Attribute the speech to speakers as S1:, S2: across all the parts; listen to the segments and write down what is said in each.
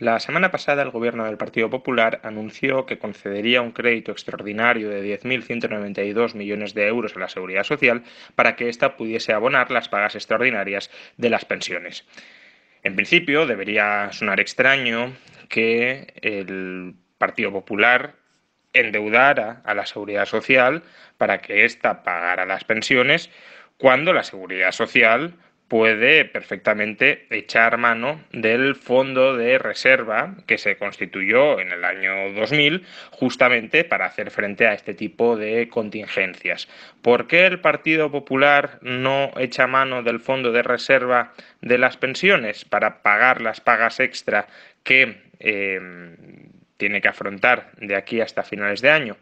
S1: La semana pasada el gobierno del Partido Popular anunció que concedería un crédito extraordinario de 10.192 millones de euros a la Seguridad Social para que ésta pudiese abonar las pagas extraordinarias de las pensiones. En principio, debería sonar extraño que el Partido Popular endeudara a la Seguridad Social para que ésta pagara las pensiones cuando la Seguridad Social puede perfectamente echar mano del fondo de reserva que se constituyó en el año 2000 justamente para hacer frente a este tipo de contingencias. ¿Por qué el Partido Popular no echa mano del fondo de reserva de las pensiones para pagar las pagas extra que... Eh, tiene que afrontar de aquí hasta finales de año.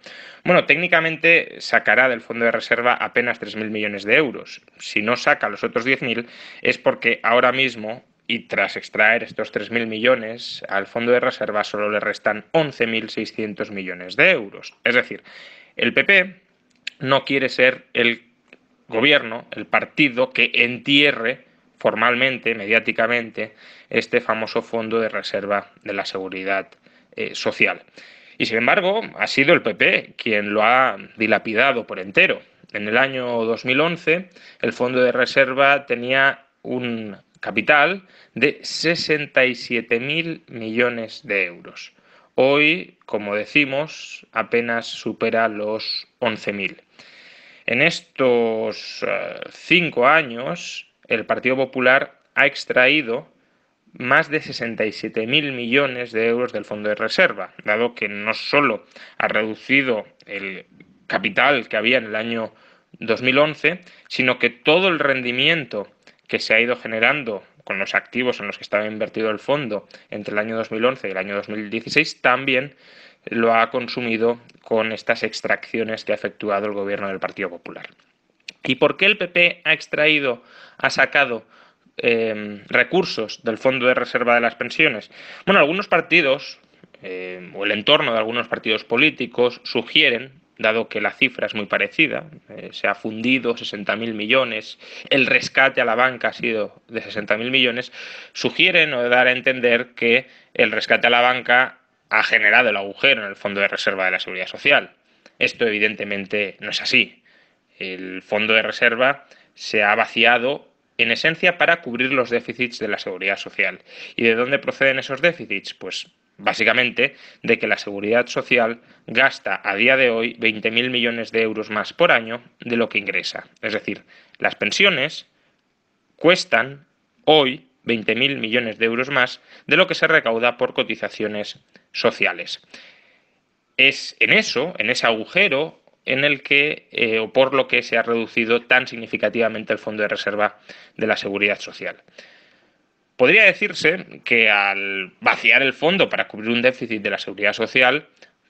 S1: Bueno, técnicamente sacará del fondo de reserva apenas 3.000 millones de euros. Si no saca los otros 10.000 es porque ahora mismo y tras extraer estos 3.000 millones, al fondo de reserva solo le restan 11.600 millones de euros. Es decir, el PP no quiere ser el gobierno, el partido que entierre formalmente, mediáticamente, este famoso fondo de reserva de la seguridad eh, social. Y sin embargo, ha sido el PP quien lo ha dilapidado por entero. En el año 2011, el fondo de reserva tenía un capital de 67.000 millones de euros. Hoy, como decimos, apenas supera los 11.000. En estos eh, cinco años, el Partido Popular ha extraído más de 67.000 millones de euros del Fondo de Reserva, dado que no solo ha reducido el capital que había en el año 2011, sino que todo el rendimiento que se ha ido generando con los activos en los que estaba invertido el fondo entre el año 2011 y el año 2016 también lo ha consumido con estas extracciones que ha efectuado el gobierno del Partido Popular. ¿Y por qué el PP ha extraído, ha sacado Em, recursos del Fondo de Reserva de las Pensiones. Bueno, algunos partidos em, o el entorno de algunos partidos políticos sugieren, dado que la cifra es muy parecida, eh, se ha fundido 60.000 millones, el rescate a la banca ha sido de 60.000 millones, sugieren o dar a entender que el rescate a la banca ha generado el agujero en el Fondo de Reserva de la Seguridad Social. Esto evidentemente no es así. El Fondo de Reserva se ha vaciado en esencia para cubrir los déficits de la seguridad social. ¿Y de dónde proceden esos déficits? Pues básicamente de que la seguridad social gasta a día de hoy 20.000 millones de euros más por año de lo que ingresa. Es decir, las pensiones cuestan hoy 20.000 millones de euros más de lo que se recauda por cotizaciones sociales. Es en eso, en ese agujero, en el que eh, o por lo que se ha reducido tan significativamente el fondo de reserva de la seguridad social. Podría decirse que al vaciar el fondo para cubrir un déficit de la seguridad social,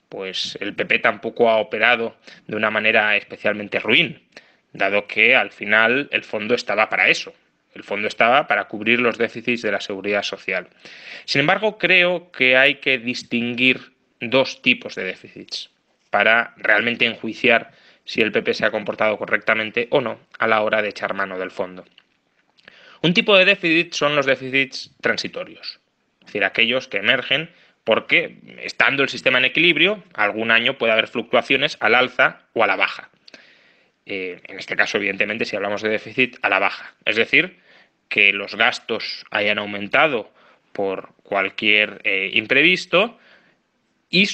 S1: pues el PP tampoco ha operado de una manera especialmente ruin, dado que al final el fondo estaba para eso. El fondo estaba para cubrir los déficits de la seguridad social. Sin embargo, creo que hay que distinguir dos tipos de déficits para realmente enjuiciar si el PP se ha comportado correctamente o no a la hora de echar mano del fondo. Un tipo de déficit son los déficits transitorios, es decir, aquellos que emergen porque, estando el sistema en equilibrio, algún año puede haber fluctuaciones al alza o a la baja. Eh, en este caso, evidentemente, si hablamos de déficit, a la baja. Es decir, que los gastos hayan aumentado por cualquier eh, imprevisto,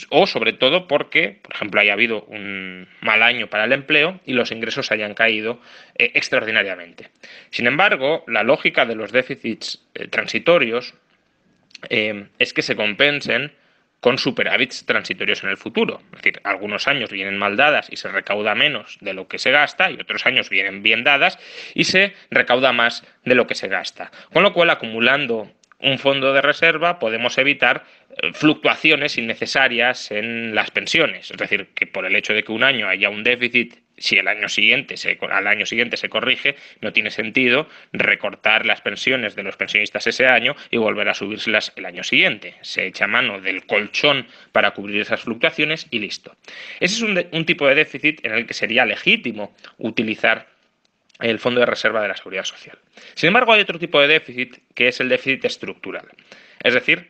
S1: o sobre todo porque, por ejemplo, haya habido un mal año para el empleo y los ingresos hayan caído eh, extraordinariamente. Sin embargo, la lógica de los déficits eh, transitorios eh, es que se compensen con superávits transitorios en el futuro. Es decir, algunos años vienen mal dadas y se recauda menos de lo que se gasta y otros años vienen bien dadas y se recauda más de lo que se gasta. Con lo cual, acumulando un fondo de reserva podemos evitar eh, fluctuaciones innecesarias en las pensiones. Es decir, que por el hecho de que un año haya un déficit, si el año siguiente se, al año siguiente se corrige, no tiene sentido recortar las pensiones de los pensionistas ese año y volver a subírselas el año siguiente. Se echa mano del colchón para cubrir esas fluctuaciones y listo. Ese es un, un tipo de déficit en el que sería legítimo utilizar el Fondo de Reserva de la Seguridad Social. Sin embargo, hay otro tipo de déficit que es el déficit estructural. Es decir,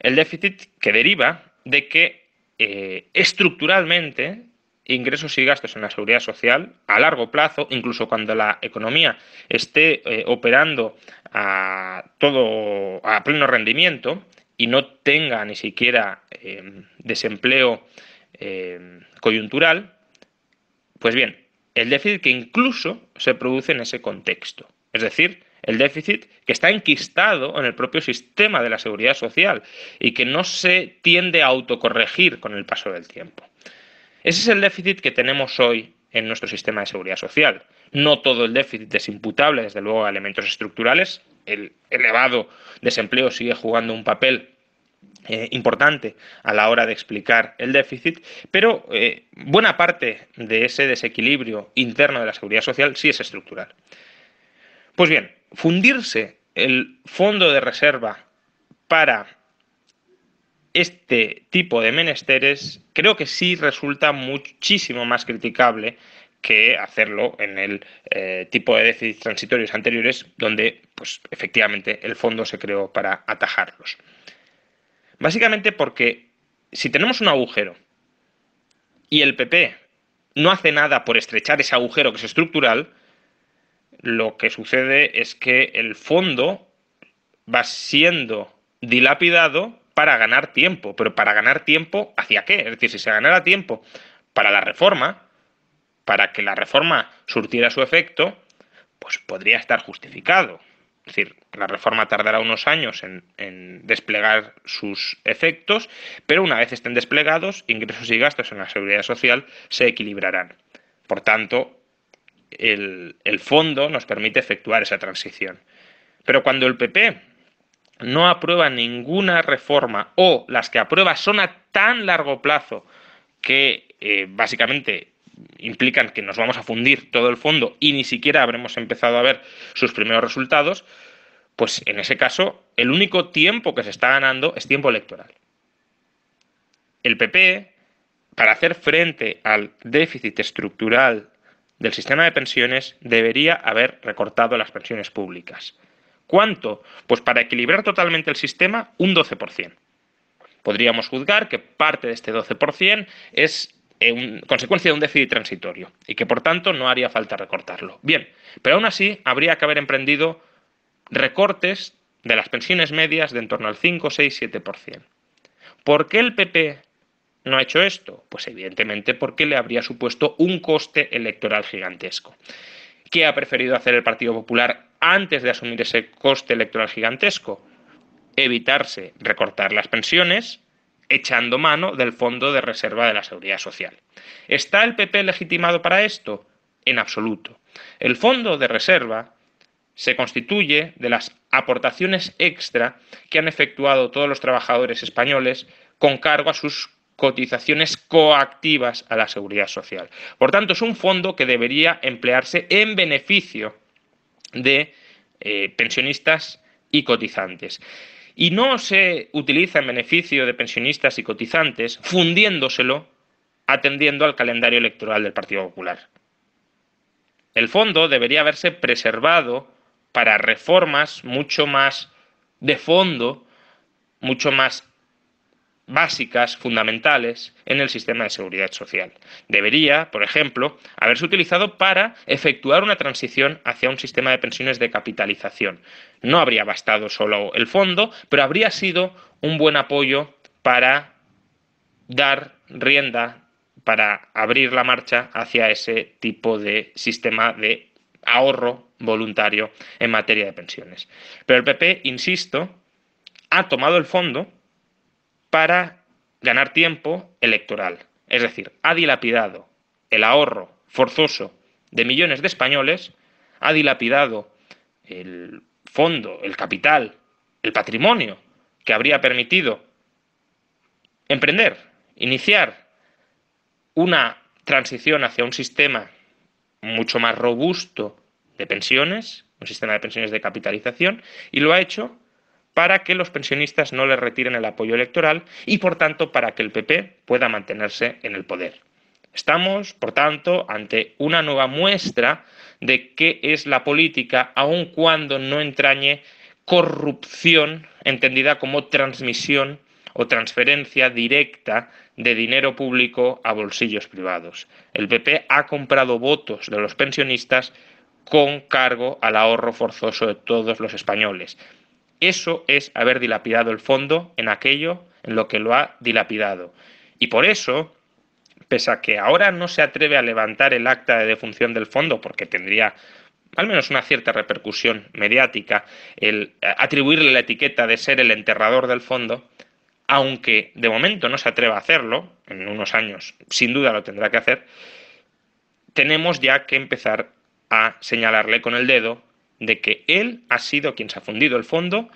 S1: el déficit que deriva de que eh, estructuralmente ingresos y gastos en la seguridad social a largo plazo, incluso cuando la economía esté eh, operando a todo a pleno rendimiento y no tenga ni siquiera eh, desempleo coyuntural, pues bien, el déficit que incluso se produce en ese contexto. Es decir, el déficit que está enquistado en el propio sistema de la seguridad social y que no se tiende a autocorregir con el paso del tiempo. Ese es el déficit que tenemos hoy en nuestro sistema de seguridad social. No todo el déficit es imputable, desde luego, a elementos estructurales. El elevado desempleo sigue jugando un papel eh, importante a la hora de explicar el déficit, pero eh, buena parte de ese desequilibrio interno de la seguridad social sí es estructural. Pues bien, fundirse el fondo de reserva para este tipo de menesteres creo que sí resulta muchísimo más criticable que hacerlo en el eh, tipo de déficits transitorios anteriores donde pues efectivamente el fondo se creó para atajarlos. Básicamente porque si tenemos un agujero y el PP no hace nada por estrechar ese agujero que es estructural, lo que sucede es que el fondo va siendo dilapidado para ganar tiempo. Pero para ganar tiempo, ¿hacia qué? Es decir, si se ganara tiempo para la reforma, para que la reforma surtiera su efecto, pues podría estar justificado. Es decir, la reforma tardará unos años en, desplegar sus efectos, pero una vez estén desplegados, ingresos y gastos en la seguridad social se equilibrarán. Por tanto, el, fondo nos permite efectuar esa transición. Pero cuando el PP no aprueba ninguna reforma o las que aprueba son a tan largo plazo que eh, básicamente implican que nos vamos a fundir todo el fondo y ni siquiera habremos empezado a ver sus primeros resultados, pues en ese caso el único tiempo que se está ganando es tiempo electoral. El PP, para hacer frente al déficit estructural del sistema de pensiones, debería haber recortado las pensiones públicas. ¿Cuánto? Pues para equilibrar totalmente el sistema, un 12%. Podríamos juzgar que parte de este 12% es eh, consecuencia de un déficit transitorio y que por tanto no haría falta recortarlo. Bien, pero aún así habría que haber emprendido recortes de las pensiones medias de en torno al 5, 6, 7%. ¿Por qué el PP no ha hecho esto? Pues evidentemente porque le habría supuesto un coste electoral gigantesco. ¿Qué ha preferido hacer el Partido Popular antes de asumir ese coste electoral gigantesco? Evitarse recortar las pensiones echando mano del Fondo de Reserva de la Seguridad Social. ¿Está el PP legitimado para esto? En absoluto. El Fondo de Reserva se constituye de las aportaciones extra que han efectuado todos los trabajadores españoles con cargo a sus cotizaciones coactivas a la seguridad social. Por tanto, es un fondo que debería emplearse en beneficio de eh, pensionistas y cotizantes y no se utiliza en beneficio de pensionistas y cotizantes, fundiéndoselo atendiendo al calendario electoral del Partido Popular. El fondo debería haberse preservado para reformas mucho más de fondo, mucho más básicas, fundamentales, en el sistema de seguridad social. Debería, por ejemplo, haberse utilizado para efectuar una transición hacia un sistema de pensiones de capitalización. No habría bastado solo el fondo, pero habría sido un buen apoyo para dar rienda, para abrir la marcha hacia ese tipo de sistema de ahorro voluntario en materia de pensiones. Pero el PP, insisto, ha tomado el fondo para ganar tiempo electoral. Es decir, ha dilapidado el ahorro forzoso de millones de españoles, ha dilapidado el fondo, el capital, el patrimonio que habría permitido emprender, iniciar una transición hacia un sistema mucho más robusto de pensiones, un sistema de pensiones de capitalización, y lo ha hecho para que los pensionistas no le retiren el apoyo electoral y, por tanto, para que el PP pueda mantenerse en el poder. Estamos, por tanto, ante una nueva muestra de qué es la política, aun cuando no entrañe corrupción, entendida como transmisión o transferencia directa de dinero público a bolsillos privados. El PP ha comprado votos de los pensionistas con cargo al ahorro forzoso de todos los españoles. Eso es haber dilapidado el fondo en aquello en lo que lo ha dilapidado. Y por eso, pese a que ahora no se atreve a levantar el acta de defunción del fondo, porque tendría al menos una cierta repercusión mediática, el eh, atribuirle la etiqueta de ser el enterrador del fondo, aunque de momento no se atreva a hacerlo, en unos años sin duda lo tendrá que hacer, tenemos ya que empezar a señalarle con el dedo de que él ha sido quien se ha fundido el fondo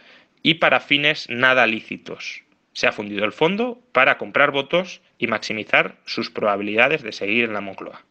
S1: y para fines nada lícitos. Se ha fundido el fondo para comprar votos y maximizar sus probabilidades de seguir en la Moncloa.